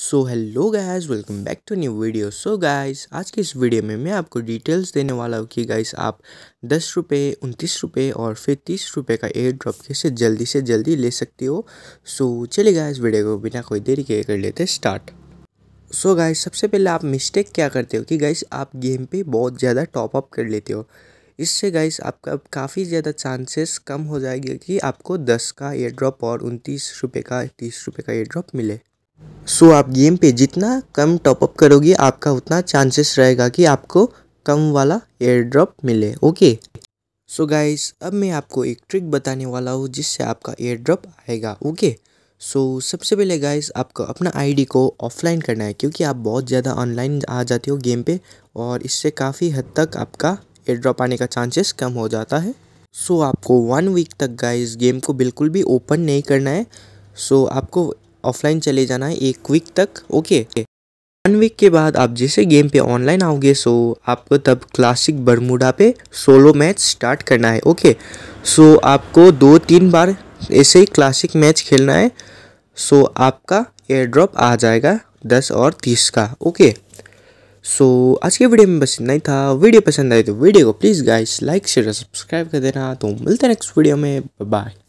so hello guys welcome back to new video so guys आज की इस video में मैं आपको डिटेल्स देने वाला हूँ कि गाइस आप दस रुपये उनतीस रुपये और फिर तीस रुपये का एयर ड्रॉप कैसे जल्दी से जल्दी ले सकते हो सो so, चलिए गाइस वीडियो को बिना कोई देरी के कर लेते स्टार्ट सो so, गाइस सबसे पहले आप मिस्टेक क्या करते हो कि गाइस आप गेम पे बहुत ज़्यादा टॉप अप कर लेते हो इससे गाइस आपका काफ़ी ज़्यादा चांसेस कम हो जाएगी कि आपको दस का एयर ड्रॉप और उनतीस रुपये का तीस रुपये का एयर ड्रॉप मिले सो आप गेम पे जितना कम टॉपअप करोगे आपका उतना चांसेस रहेगा कि आपको कम वाला एयर ड्रॉप मिले ओके सो गाइस अब मैं आपको एक ट्रिक बताने वाला हूँ जिससे आपका एयर ड्रॉप आएगा ओके सो so, सबसे पहले गाइस आपको अपना आईडी को ऑफलाइन करना है क्योंकि आप बहुत ज़्यादा ऑनलाइन आ जाते हो गेम पे और इससे काफ़ी हद तक आपका एयर ड्रॉप आने का चांसेस कम हो जाता है सो so, आपको वन वीक तक गाइस गेम को बिल्कुल भी ओपन नहीं करना है सो so, आपको ऑफलाइन चले जाना है एक वीक तक ओके वन वीक के बाद आप जैसे गेम पे ऑनलाइन आओगे सो आपको तब क्लासिक बरमूडा पे सोलो मैच स्टार्ट करना है ओके सो आपको दो तीन बार ऐसे ही क्लासिक मैच खेलना है सो आपका एयर ड्रॉप आ जाएगा दस और तीस का ओके सो so, आज के वीडियो में बस इतना ही था वीडियो पसंद आए तो वीडियो को प्लीज़ गाइस लाइक शेयर और सब्सक्राइब कर देना तो मिलते हैं नेक्स्ट वीडियो में बाय